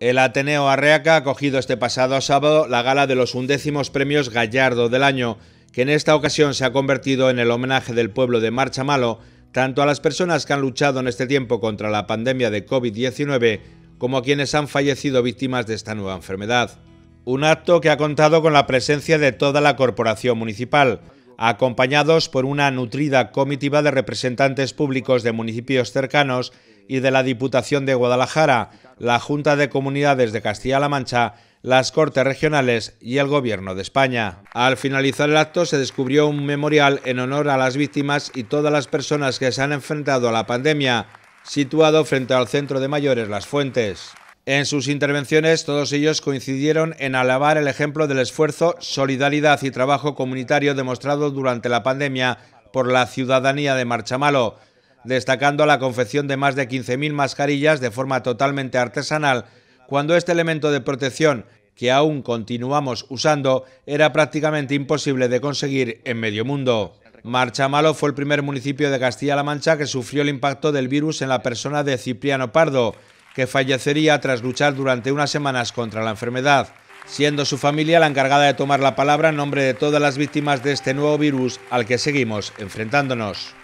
El Ateneo Arreaca ha cogido este pasado sábado la gala de los undécimos premios Gallardo del año, que en esta ocasión se ha convertido en el homenaje del pueblo de Marchamalo, tanto a las personas que han luchado en este tiempo contra la pandemia de COVID-19 como a quienes han fallecido víctimas de esta nueva enfermedad. Un acto que ha contado con la presencia de toda la corporación municipal, acompañados por una nutrida comitiva de representantes públicos de municipios cercanos y de la Diputación de Guadalajara, la Junta de Comunidades de Castilla-La Mancha, las Cortes Regionales y el Gobierno de España. Al finalizar el acto se descubrió un memorial en honor a las víctimas y todas las personas que se han enfrentado a la pandemia, situado frente al Centro de Mayores Las Fuentes. En sus intervenciones todos ellos coincidieron en alabar el ejemplo del esfuerzo, solidaridad y trabajo comunitario demostrado durante la pandemia por la ciudadanía de Marchamalo, destacando la confección de más de 15.000 mascarillas de forma totalmente artesanal, cuando este elemento de protección que aún continuamos usando era prácticamente imposible de conseguir en medio mundo. Marcha Malo fue el primer municipio de Castilla-La Mancha que sufrió el impacto del virus en la persona de Cipriano Pardo, que fallecería tras luchar durante unas semanas contra la enfermedad, siendo su familia la encargada de tomar la palabra en nombre de todas las víctimas de este nuevo virus al que seguimos enfrentándonos.